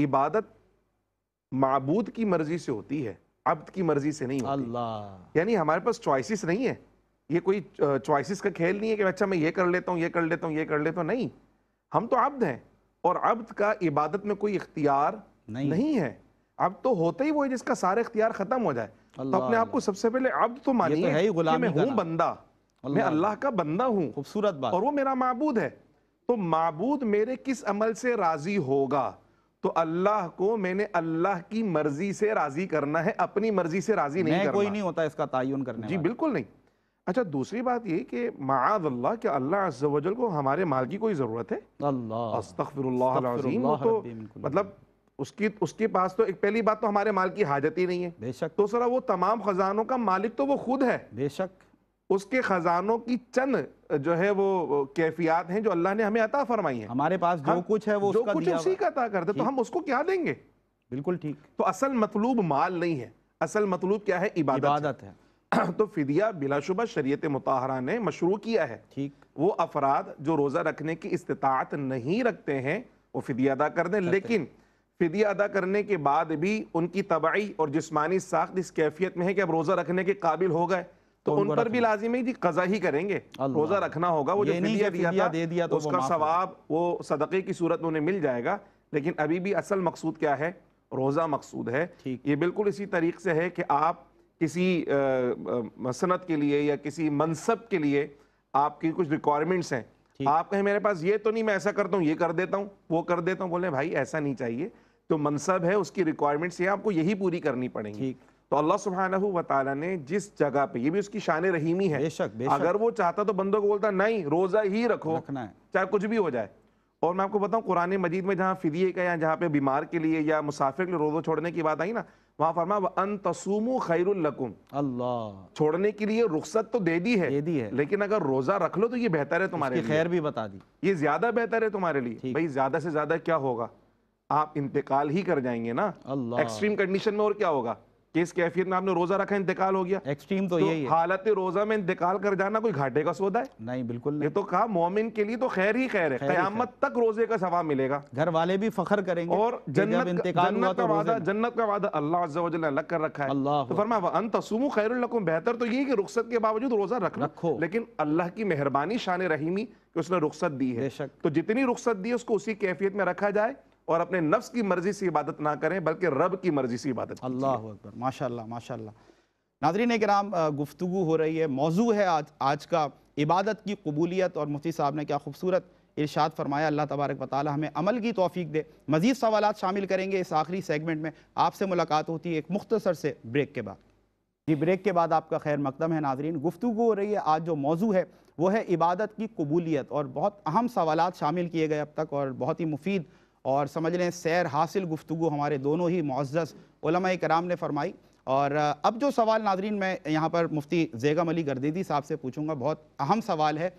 [SPEAKER 2] इबादत मबूद की मर्ज़ी से होती है अब्द की मर्ज़ी से नहीं होती अल्लाह यानी हमारे पास चॉइसिस नहीं है ये कोई चॉइसिस का खेल नहीं है कि अच्छा मैं ये कर लेता हूँ ये कर लेता हूँ ये कर लेता हूँ नहीं हम तो अब्द हैं और अब्द का इबादत में कोई इख्तियार नहीं, नहीं है अब तो होते ही वो है जिसका सारा इख्तियार खत्म हो जाए तो अपने आप को सबसे पहले अब्द तो, तो मानिए तो मैं हूँ बंदा मैं अल्लाह का बंदा हूँ खूबसूरत बात और वो मेरा मबूद है तो मबूद मेरे किस अमल से राजी होगा तो अल्लाह को मैंने अल्लाह की मर्जी से राजी करना है अपनी मर्जी से राजी नहीं करना कोई नहीं होता इसका तयन करना जी बिल्कुल नहीं अच्छा दूसरी बात ये कि माद अल्लाह कि अल्लाह अज्जल को हमारे माल की कोई ज़रूरत है अल्लाह तो मतलब उसकी उसके पास तो एक पहली बात तो हमारे माल की हाजत ही नहीं है बेशक तो सरा वो तमाम खजानों का मालिक तो वो खुद है बेशक उसके खजानों की चंद जो है वो कैफियात हैं जो अल्लाह ने हमें अता फरमाई है हमारे पास जो कुछ है वो जो कुछ उसी का अता करते तो हम उसको क्या देंगे बिल्कुल ठीक तो असल मतलूब माल नहीं है असल मतलूब क्या है इबादत है तो फिदिया बिलाशुबा शरीयत मुताहरा ने मशरू किया है ठीक वो अफराद जो रोज़ा रखने की इस्तात नहीं रखते हैं वो फिदिया अदा कर दें लेकिन फिदिया अदा करने के बाद भी उनकी तबाही और जिसमानी साख्त इस कैफियत में है कि अब रोज़ा रखने के काबिल हो गए तो, तो उन पर भी लाजिम है जी कजा ही करेंगे रोज़ा रखना होगा वो जो फिदिया दिया था दे दिया तो उसका सवाब वो सदक़े की सूरत में उन्हें मिल जाएगा लेकिन अभी भी असल मकसूद क्या है रोज़ा मकसूद है ये बिल्कुल इसी तरीके से है कि आप किसी मसनत के लिए या किसी मनसब के लिए आपकी कुछ रिक्वायरमेंट्स हैं आप कहें मेरे पास ये तो नहीं मैं ऐसा करता हूँ ये कर देता हूँ वो कर देता हूँ बोले भाई ऐसा नहीं चाहिए तो मनसब है उसकी रिक्वायरमेंट्स ये आपको यही पूरी करनी पड़ेगी तो अल्लाह सुबह वाली ने जिस जगह पे ये भी उसकी शान रहीमी है बेशक, बेशक। अगर वो चाहता तो बंदों को बोलता नहीं रोज़ा ही रखो चाहे कुछ भी हो जाए और मैं आपको बताऊं कुरान मजीद में जहाँ फिदिए का या जहाँ पे बीमार के लिए या मुसाफिर के लिए रोज़ा छोड़ने की बात आई ना वहां फरमा अन तसूमु अल्लाह छोड़ने के लिए रुखसत तो दे दी है दे दी है लेकिन अगर रोजा रख लो तो ये बेहतर है तुम्हारे लिए खैर भी बता दी ये ज्यादा बेहतर है तुम्हारे लिए भाई ज्यादा से ज्यादा क्या होगा आप इंतकाल ही कर जाएंगे ना एक्सट्रीम कंडीशन में और क्या होगा कि इस कैफियत में आपने रोजा रखा इंतकाल हो गया एक्सट्रीम तो, तो यही है हालत रोजा में इंतकाल कर जाना कोई घाटे का सौदा है नहीं बिल्कुल नहीं। ये तो कहा मोमिन के लिए तो खैर ही खैर है कयामत तक रोजे का सवाब मिलेगा घर वाले भी फखर करेंगे और जन्नत जन्नत का तो वादा जन्नत का वादा अल्लाह अलग कर रखा है तो फरमा अनतसुमु खैरकुम बेहतर तो यही कि रुख्सत के बावजूद रोजा रख रखो लेकिन अल्लाह की मेहरबानी शान रहीमी उसने रुख्सत दी है तो जितनी रुख्सत दी है उसको उसी कैफियत में रखा जाए और अपने नफ्स की मर्जी से इबादत ना करें बल्कि रब की मर्जी
[SPEAKER 1] से इबादत अल्लाह अकबर माशा माशा नादरी के नाम गुफ्तु हो रही है मौजू है आज आज का इबादत की कबूलियत और मुफ्ती साहब ने क्या खूबसूरत इरशाद फरमाया अल्लाह तबारक वाली हमें अमल की तोफ़ी दे मज़ीद सवाल शामिल करेंगे इस आखिरी सेगमेंट में आपसे मुलाकात होती है एक मुख्तसर से ब्रेक के बाद जी ब्रेक के बाद आपका खैर मकदम है नाजरीन गुफ्तु हो रही है आज जो मौजू है वह है इबादत की कबूलियत और बहुत अहम सवाल शामिल किए गए अब तक और बहुत ही मुफीद और समझ लें सैर हासिल गुफ्तु हमारे दोनों ही मुआज़ कराम ने फरमाई और अब जो सवाल नाजरीन मैं यहाँ पर मुफ्ती जैगम अली गर्देदी साहब से पूछूंगा बहुत अहम सवाल है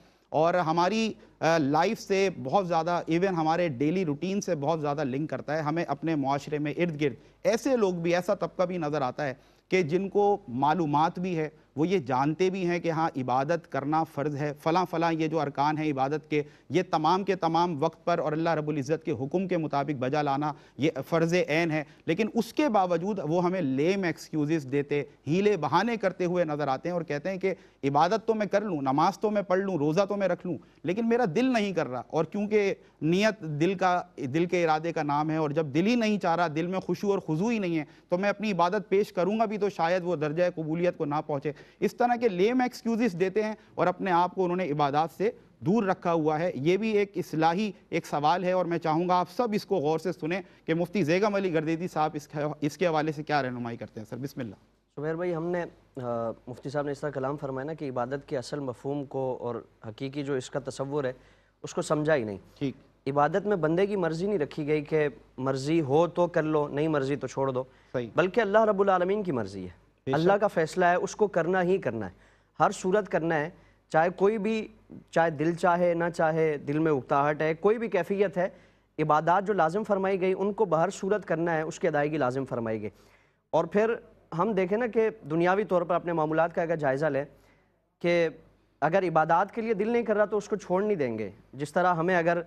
[SPEAKER 1] और हमारी लाइफ से बहुत ज़्यादा इवन हमारे डेली रूटीन से बहुत ज़्यादा लिंक करता है हमें अपने माशरे में इर्द गिर्द ऐसे लोग भी ऐसा तबका भी नज़र आता है कि जिनको मालूम भी है वो ये जानते भी हैं कि हाँ इबादत करना फ़र्ज़ है फ़लाँ फ़लाँ ये जो अरकान है इबादत के ये तमाम के तमाम वक्त पर और अल्लाह रबुल्ज़त के हुक्म के मुताबिक बजा लाना ये फ़र्ज़ ऐन है लेकिन उसके बावजूद वो हमें लेम एक्सक्यूज़ देते हीले बहाने करते हुए नज़र आते हैं और कहते हैं कि इबादत तो मैं कर लूँ नमाज तो मैं पढ़ लूँ रोज़ा तो मैं रख लूँ लेकिन मेरा दिल नहीं कर रहा और क्योंकि नीयत दिल का दिल के इरादे का नाम है और जब दिल ही नहीं चाह रहा दिल में खुशू और खुजू ही नहीं है तो मैं अपनी इबादत पेश करूँगा भी तो शायद वो दर्जा कबूलियत को ना पहुँचे इस तरह के लेम एक्सक्यूजेस देते हैं और अपने आप को उन्होंने इबादत से दूर रखा हुआ है ये भी एक असलाही एक सवाल है और मैं चाहूँगा आप सब इसको गौर से सुने कि मुफ्ती जैगम अली गर्दीदी साहब इसके इसके हवाले से क्या रहनुमाई करते हैं सर बिसमिल्ला
[SPEAKER 3] शुमेर भाई हमने आ, मुफ्ती साहब ने इस तरह कलाम फरमाया ना कि इबादत के असल मफहम को और हकीकी जो इसका तस्वुर है उसको समझा ही नहीं ठीक इबादत में बंदे की मर्ज़ी नहीं रखी गई कि मर्ज़ी हो तो कर लो नहीं मर्ज़ी तो छोड़ दो बल्कि अल्लाह रब्बुल रबालमीन की मर्ज़ी है अल्लाह का फैसला है उसको करना ही करना है हर सूरत करना है चाहे कोई भी चाहे दिल चाहे ना चाहे दिल में उकताहट है कोई भी कैफियत है इबादत जो लाजम फरमाई गई उनको बहर सूरत करना है उसकी अदायगी लाजम फरमाई गई और फिर हम देखें ना कि दुनियावी तौर पर अपने मामूलत का अगर जायज़ा लें कि अगर इबादत के लिए दिल नहीं कर रहा तो उसको छोड़ नहीं देंगे जिस तरह हमें अगर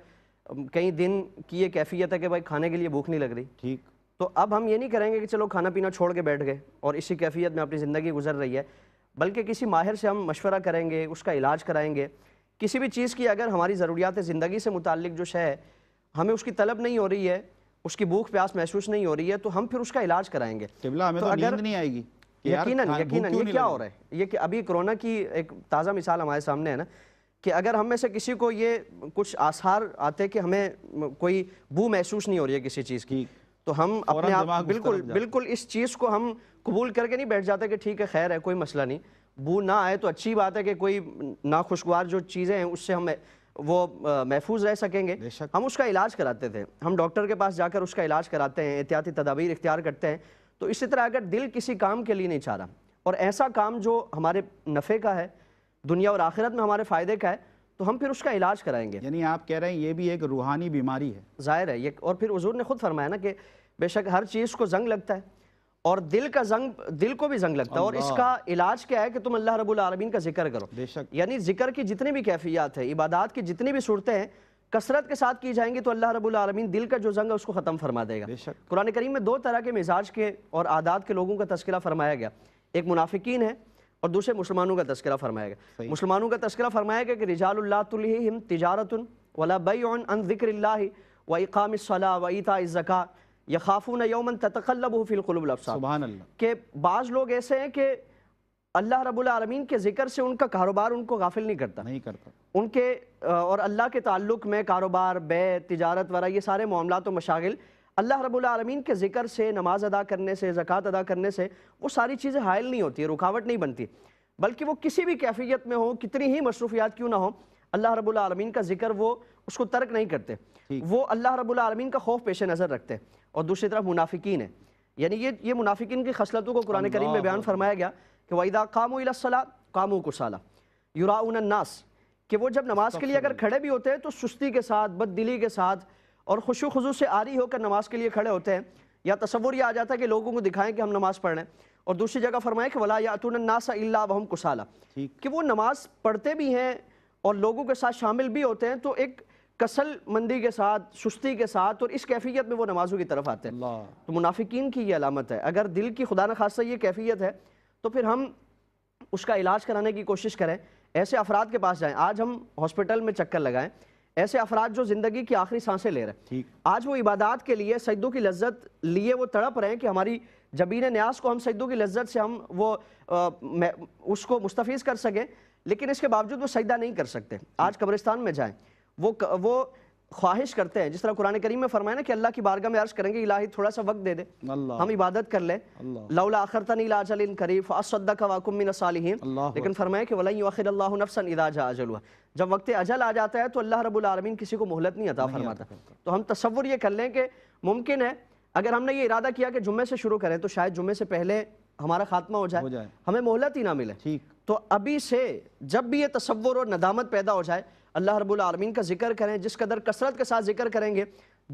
[SPEAKER 3] कई दिन की ये कैफियत है कि भाई खाने के लिए भूख नहीं लग रही ठीक तो अब हम ये नहीं करेंगे कि चलो खाना पीना छोड़ के बैठ गए और इसी कैफियत में अपनी ज़िंदगी गुजर रही है बल्कि किसी माहिर से हम मशवरा करेंगे उसका इलाज कराएंगे किसी भी चीज़ की अगर हमारी ज़रूरियात ज़िंदगी से मुतक जो शय हमें उसकी तलब नहीं हो रही है उसकी भूख प्यास महसूस नहीं हो रही है तो हम फिर उसका इलाज कराएंगे तो, तो, अगर नहीं आएगी यकीन यकीन ये क्या हो रहा है ये कि अभी कोरोना की एक ताज़ा मिसाल हमारे सामने है ना कि अगर हम में से किसी को ये कुछ आसार आते कि हमें कोई बू महसूस नहीं हो रही है किसी चीज़ की तो हम अपने आप बिल्कुल बिल्कुल इस चीज़ को हम कबूल करके नहीं बैठ जाते कि ठीक है खैर है कोई मसला नहीं बू ना आए तो अच्छी बात है कि कोई नाखुशगवार जो चीज़ें हैं उससे हम वो महफूज रह सकेंगे हम उसका इलाज कराते थे हम डॉक्टर के पास जाकर उसका इलाज कराते हैं एहतियाती तदाबीर इख्तियार करते हैं तो इसी तरह अगर दिल किसी काम के लिए नहीं चाह रहा और ऐसा काम जो हमारे नफ़े का है दुनिया और आखिरत में हमारे फ़ायदे का है तो हम फिर उसका इलाज कराएंगे यानी आप कह रहे हैं ये भी एक रूहानी बीमारी है ज़ाहिर है ये और फिर हजूर ने खुद फरमाया ना कि बेशक हर चीज़ को जंग लगता है और दिल का जंग दिल को भी जंग लगता है और इसका इलाज क्या है कि तुम अल्लाह रबुल आलमीन का जिक्र करो बेशक यानी जिक्र की जितनी भी कैफियात है इबादत की जितनी भी सूरतें हैं कसरत के साथ की जाएंगी तो अल्लाह रबुल आलमीन दिल का जो जंग है उसको ख़त्म फरमा देगा कुरान करीम में दो तरह के मिजाज के और आदात के लोगों का तस्करा फरमाया गया एक मुनाफिकीन है और दूसरे मुसलमानों का तस्करा फरमाया गया मुसलमानों का तस्करा फरमाया गया कि रिजालम तजारत वला बई अन ज़िक्र व इकाम व इता ज़क़ा यौमन ततकल्लब फ़िलकुलब के बाज़ लोग ऐसे हैं कि अल्लाह रब्बुल आलमीन के ज़िक्र से उनका कारोबार उनको गाफिल नहीं करता नहीं करता उनके और अल्लाह के ताल्लुक में कारोबार बे तजारत वगैरह ये सारे मामला तो मशागिल अल्लाह रबालमीन के ज़िक्र से नमाज़ अदा करने से ज़क़़त अदा करने से वो सारी चीज़ें हायल नहीं होती रुकावट नहीं बनती बल्कि वो किसी भी कैफियत में हो कितनी ही मसरूफियात क्यों ना हो अल्लाह रबालमीन का जिक्र वो उसको तर्क नहीं करते वो अल्लाह रबालमीन का खौफ पेश नज़र रखते हैं और दूसरी तरफ मुनाफिकीन है यानी ये ये मुनाफिकीन की खसलतों को कुरान करीम में बयान फरमाया गया कि वहीदा कामोला कामो कुसाला युराउन नास कि वो जब नमाज के लिए अगर खड़े भी होते हैं तो सुस्ती के साथ बद के साथ और खुशो खजू से रही होकर नमाज के लिए खड़े होते हैं या तस्वुर यह आ जाता है कि लोगों को दिखाएं कि हम नमाज़ पढ़ रहे हैं और दूसरी जगह फरमाएं कि वला अतुन नासा वहम कुसाला कि वो नमाज पढ़ते भी हैं और लोगों के साथ शामिल भी होते हैं तो एक कसल मंदी के साथ सुस्ती के साथ और इस कैफियत में वो नमाजों की तरफ आते हैं तो मुनाफिकीन की ये अलामत है अगर दिल की खुदा न खासा ये कैफियत है तो फिर हम उसका इलाज कराने की कोशिश करें ऐसे अफराद के पास जाएँ आज हम हॉस्पिटल में चक्कर लगाएँ ऐसे अफराद जो ज़िंदगी की आखिरी सांसें ले रहे हैं आज वो इबादत के लिए सजदों की लज्जत लिए वो तड़प रहे हैं कि हमारी जबीन न्यास को हम सजदों की लज्जत से हम वो आ, उसको मुस्तफ़ कर सकें लेकिन इसके बावजूद वो सजदा नहीं कर सकते आज कब्रिस्तान में जाए वो वो ख्वाहिश करते हैं जिस तरह कुरान करीम में फरमाया ना कि अल्लाह की बारगाह में अर्ज करेंगे इलाही थोड़ा सा वक्त दे दे हम इबादत कर लें लौला आखरता आखरतन इलाजलिन करीफ असद्दा का वाकुमिन सालिहीन लेकिन फरमाया कि वलाई आखिर अल्लाह नफसन इदाजा अजल हुआ जब वक्त अजल आ जाता है तो अल्लाह रब्बुल आलमीन किसी को मोहलत नहीं अता फरमाता तो हम तस्वुर ये कर लें कि मुमकिन है अगर हमने ये इरादा किया कि जुम्मे से शुरू करें तो शायद जुम्मे से पहले हमारा खात्मा हो जाए, हमें मोहलत ही ना मिले तो अभी से जब भी ये तस्वुर और नदामत पैदा हो जाए अल्लाह रबालमीन का जिक्र करें जिस कदर कसरत के साथ जिक्र करेंगे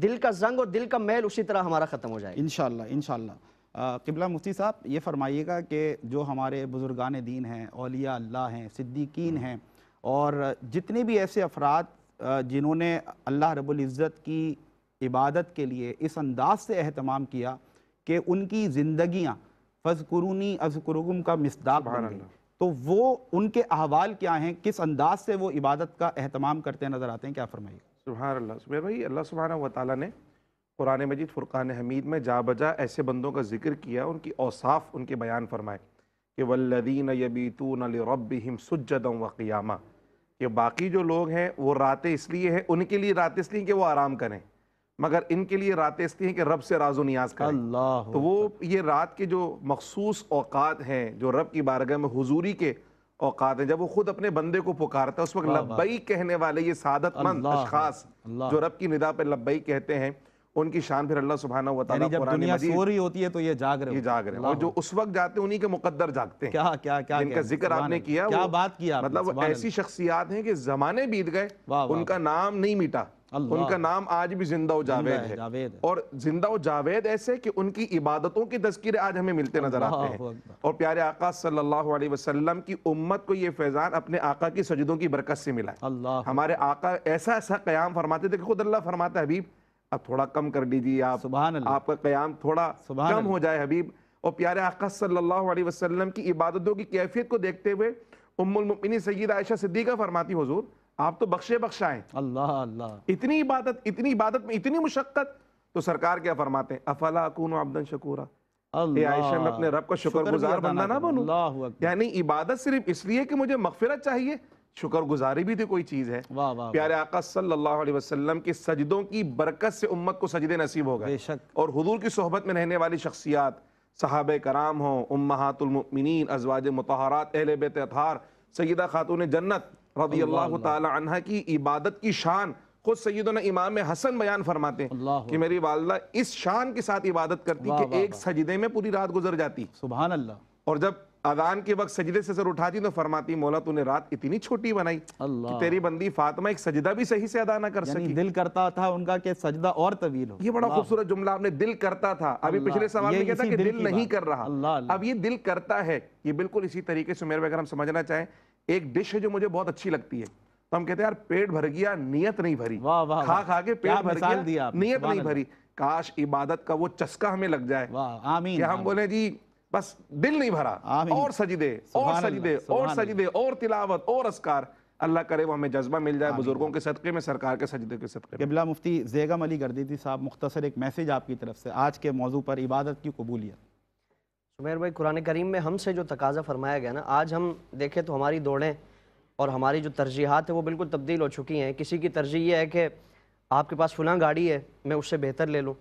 [SPEAKER 3] दिल का जंग और दिल का मैल उसी तरह हमारा ख़त्म हो
[SPEAKER 1] जाएगा इनशाला इनशाला किबला मुफ्ती साहब ये फरमाइएगा कि जो हमारे बुज़ुर्गान दीन हैं अलिया अल्लाह हैं सिद्दीकीन हम्म। हैं और जितने भी ऐसे अफराद जिन्होंने अल्लाह रबुल्ज़त की इबादत के लिए इस अंदाज से अहतमाम किया कि उनकी ज़िंदियाँ फजकुरूनी अजकुरुम का मिसदाक बन गई तो वो उनके अहवाल क्या हैं किस अंदाज से वो इबादत का अहतमाम करते नज़र आते हैं क्या फरमाइए सुबह सुबह भाई अल्लाह सुबहाना व ने कुरान मजीद फ़ुरक़ान हमीद में
[SPEAKER 2] जा बजा ऐसे बंदों का जिक्र किया उनकी औसाफ उनके बयान फरमाए कि वल्लदीन यबीतून रबम सुजदम व क़ियामा कि बाकी जो लोग हैं वो रातें इसलिए हैं उनके लिए रात इसलिए कि वो आराम करें मगर इनके लिए रातें ऐसी हैं कि रब से राजो नियाज करें तो वो ये रात के जो मखसूस औकात हैं जो रब की बारगाह में हुजूरी के औकात हैं जब वो खुद अपने बंदे को पुकारता है उस वक्त लब्बई कहने वाले ये सादतमंद अशखास जो रब की निदा पर लब्बई कहते हैं उनकी शान फिर अल्लाह सुबहाना हुआ जब दुनिया सो रही
[SPEAKER 1] होती है तो ये जाग रहे ये जाग रहे और जो
[SPEAKER 2] उस वक्त जाते हैं उन्हीं के मुकद्दर जागते हैं क्या क्या क्या इनका जिक्र आपने किया क्या बात किया मतलब ऐसी शख्सियात हैं कि जमाने बीत गए उनका नाम नहीं मिटा उनका नाम आज भी जिंदा जावेद है, जावेद और जिंदा जावेद ऐसे कि उनकी इबादतों की तस्करे आज हमें मिलते नजर आते हैं और प्यारे आका सल्लल्लाहु अलैहि वसल्लम की उम्मत को यह फैजान अपने आका की सजदों की बरकत से मिला है हमारे आका ऐसा ऐसा क्याम फरमाते थे खुद अल्लाह फरमाता हबीब अब थोड़ा कम कर लीजिए आप आपका क्याम थोड़ा कम हो जाए हबीब और प्यारे आका सल्लल्लाहु अलैहि वसल्लम की इबादतों की कैफियत को देखते हुए उम्मुल सईद आयशा सिद्दीका फरमाती हजूर आप तो बख्शे बख्शाएं अल्लाह अल्लाह इतनी इबादत इतनी इबादत में इतनी मुशक्कत तो सरकार क्या फरमाते हैं अफला अकून अब्दन शकूरा आयशा मैं अपने रब का शुक्रगुजार बंदा ना बनू यानी इबादत सिर्फ इसलिए कि मुझे मगफिरत चाहिए शुक्रगुजारी भी थी तो कोई चीज़ है वाह वाह प्यारे आका सल्लल्लाहु अलैहि वसल्लम की सजदों की बरकत से उम्मत को सजदे नसीब हो गए और हुजूर की सोहबत में रहने वाली शख्सियात साहब कराम हो हों उम्मातुलमिन अजवाज मतहरात अहल बेत अतहार सैदा खातून जन्नत रबी अल्लाह तह की इबादत की शान खुद सैदना इमाम हसन बयान फरमाते हैं कि मेरी वालदा इस शान के साथ इबादत करती कि एक सजदे में पूरी रात गुजर जाती सुबह अल्लाह और जब अजान के वक्त सजदे से सर उठाती तो फरमाती मौला तूने रात इतनी छोटी बनाई कि तेरी बंदी फातिमा एक सजदा भी सही से अदा ना कर सकी दिल करता था उनका के सजदा और तवील हो ये बड़ा खूबसूरत जुमला आपने दिल करता था अभी पिछले सवाल में कहता कि दिल, दिल नहीं कर रहा अब ये दिल करता है ये बिल्कुल इसी तरीके से मेरे अगर हम समझना चाहें एक डिश है जो मुझे बहुत अच्छी लगती है तो हम कहते हैं यार पेट भर गया नियत नहीं भरी वाह वाह खा खा के पेट भर गया दिया नियत नहीं भरी काश इबादत का वो चस्का हमें लग जाए आमीन हम बोले जी बस दिल नहीं भरा और सजदे और सजदे और सजदे और तिलावत और असकार अल्लाह करे वो हमें जज्बा मिल जाए बुजुर्गों के सदक़े में
[SPEAKER 1] सरकार के सजदे के सदक़े में किबला मुफ्ती जेगम अली गर्दीदी साहब मुख्तसर एक मैसेज आपकी तरफ से आज के मौजू पर इबादत की कबूलियत
[SPEAKER 3] सुमेर भाई कुरान करीम में हमसे जो तकाजा फरमाया गया ना आज हम देखें तो हमारी दौड़ें और हमारी जो तरजीहत है वो बिल्कुल तब्दील हो चुकी हैं किसी की तरजीह ये है कि आपके पास फुला गाड़ी है मैं उससे बेहतर ले लूँ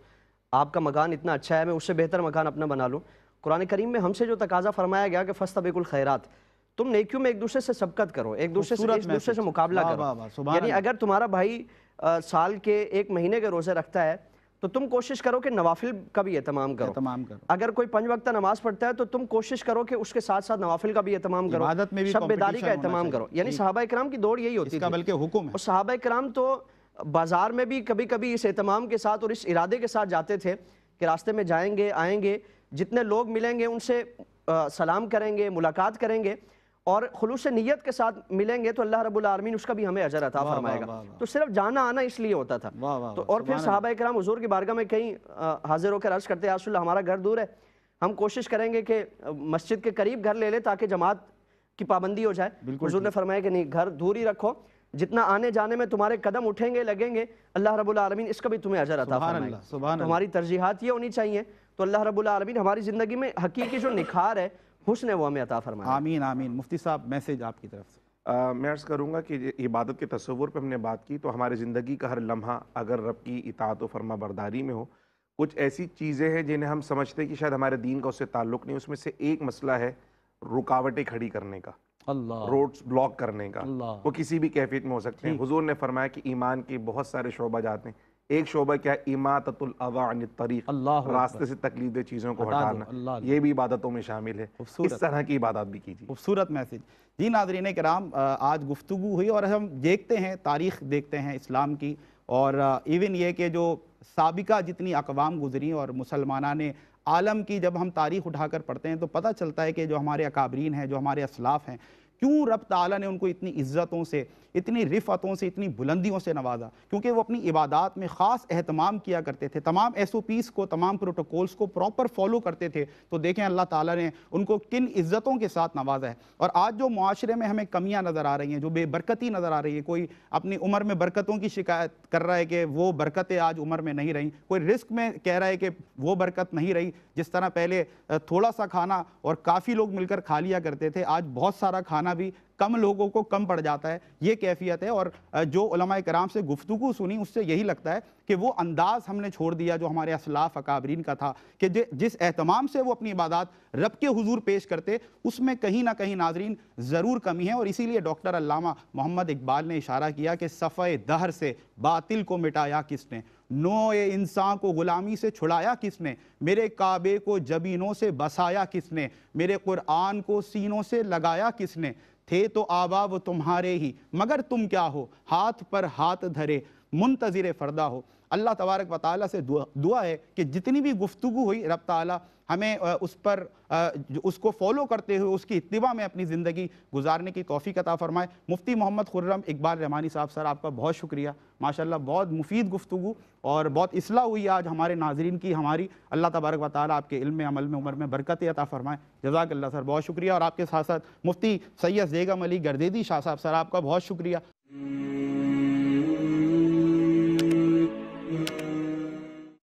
[SPEAKER 3] आपका मकान इतना अच्छा है मैं उससे बेहतर मकान अपना बना लूँ कुरान करीम में हमसे जो तकाजा फरमाया गया कि फस्ता बिल्कुल खैरात तुम नेकियों में एक दूसरे से सबकत करो एक दूसरे से एक दूसरे से मुकाबला करो यानी अगर तुम्हारा भाई साल के एक महीने के रोज़े रखता है तो तुम कोशिश करो कि नवाफिल का भी एहतमाम करो तमाम करो अगर कोई पंच वक्त नमाज पढ़ता है तो तुम कोशिश करो कि उसके साथ साथ नवाफिल का भी एहतमाम करो आदत में भी का एहतमाम करो यानी साहबा कराम की दौड़ यही होती है बल्कि हुक्म और साहबा कराम तो बाजार में भी कभी कभी इस एहतमाम के साथ और इस इरादे के साथ जाते थे कि रास्ते में जाएंगे आएंगे जितने लोग मिलेंगे उनसे सलाम करेंगे मुलाकात करेंगे और खलूस नीयत के साथ मिलेंगे तो अल्लाह रबालमीन उसका भी हमें अजर अता फरमाएगा तो सिर्फ जाना आना इसलिए होता था तो और फिर साहबा कराम हजूर की बारगाह में कहीं हाजिर होकर अर्ज करते यासल्ला हमारा घर दूर है हम कोशिश करेंगे कि मस्जिद के करीब घर ले लें ताकि जमात की पाबंदी हो जाए हजूर ने फरमाया कि नहीं घर दूर ही रखो जितना आने जाने में तुम्हारे कदम उठेंगे लगेंगे अल्लाह रबालमीन इसका भी तुम्हें अजर अता फरमाएगा हमारी तरजीहत ये होनी चाहिए तो अल्लाह रबालमीन हमारी ज़िंदगी में हकीकी जो निखार है हुसन वो हमें अता फरमाए आमीन आमीन
[SPEAKER 1] मुफ्ती साहब मैसेज आपकी तरफ
[SPEAKER 2] से आ, मैं अर्ज़ करूँगा कि इबादत के तस्वुर पर हमने बात की तो हमारी ज़िंदगी का हर लम्हा अगर रब की इतात व फरमा बरदारी में हो कुछ ऐसी चीज़ें हैं जिन्हें हम समझते हैं कि शायद हमारे दीन का उससे ताल्लुक़ नहीं उसमें से एक मसला है रुकावटें खड़ी करने का
[SPEAKER 1] अल्लाह रोड्स
[SPEAKER 2] ब्लॉक करने का वो किसी भी कैफियत में हो सकते हैं हुजूर ने फरमाया कि ईमान के बहुत सारे शोबा जाते हैं एक शोबा क्या है इमातुल तरीक रास्ते से
[SPEAKER 1] तकलीफ चीज़ों को हटाना ये भी इबादतों में शामिल है इस तरह की इबादत भी कीजिए खूबसूरत मैसेज जी नाजरीन कराम आज गुफ्तु हुई और हम देखते हैं तारीख देखते हैं इस्लाम की और इवन ये कि जो सबका जितनी अकवाम गुजरी और मुसलमाना ने आलम की जब हम तारीख उठाकर पढ़ते हैं तो पता चलता है कि जो हमारे अकाबरीन हैं जो हमारे असलाफ हैं क्यों रब तला ने उनको इतनी इज़्ज़तों से इतनी रिफतों से इतनी बुलंदियों से नवाजा क्योंकि वो अपनी इबादत में ख़ास अहतमाम किया करते थे तमाम एस ओ पीज़ को तमाम प्रोटोकॉल्स को प्रॉपर फॉलो करते थे तो देखें अल्लाह ताला ने उनको किन इज़्ज़तों के साथ नवाजा है और आज जो माशरे में हमें कमियाँ नज़र आ रही हैं जो बेबरकती नज़र आ रही है कोई अपनी उम्र में बरकतों की शिकायत कर रहा है कि वो बरकतें आज उम्र में नहीं रहीं कोई रिस्क में कह रहा है कि वो बरकत नहीं रही जिस तरह पहले थोड़ा सा खाना और काफ़ी लोग मिलकर खा लिया करते थे आज बहुत सारा खाना भी कम लोगों को कम पड़ जाता है ये कैफियत है और जो उलमा कराम से गुफ्तु सुनी उससे यही लगता है कि वो अंदाज़ हमने छोड़ दिया जो हमारे असलाफ अकाबरीन का था कि जिस अहतमाम से वो अपनी इबादत रब के हुजूर पेश करते उसमें कहीं ना कहीं नाजरीन ज़रूर कमी है और इसीलिए डॉक्टर अल्लामा मोहम्मद इकबाल ने इशारा किया कि सफ़े दहर से बातिल को मिटाया किसने नो ए इंसान को ग़ुलामी से छुड़ाया किसने मेरे काबे को जबीनों से बसाया किसने मेरे कुरान को सीनों से लगाया किसने थे तो आबा वो तुम्हारे ही मगर तुम क्या हो हाथ पर हाथ धरे मुंतज़र फरदा हो अल्लाह तबारक वाली से दुआ, दुआ है कि जितनी भी गुफ्तु हुई रब ताली हमें उस पर उसको फॉलो करते हुए उसकी इतबा में अपनी ज़िंदगी गुजारने की तोफ़ी कता फरमाए मुफ्ती मोहम्मद खुर्रम इकबाल रहमानी साहब सर आपका बहुत शुक्रिया माशाल्लाह बहुत मुफीद गुफ्तु और बहुत असलाह हुई आज हमारे नाजरन की हमारी अल्लाह तबारक वाली आपके इल्म अमल में उम्र में बरकत अता फ़रमाए जजाकल्ला सर बहुत शुक्रिया और आपके साथ साथ मुफ्ती सैयद जेगम अली गर्देदी शाह साहब सर आपका बहुत शुक्रिया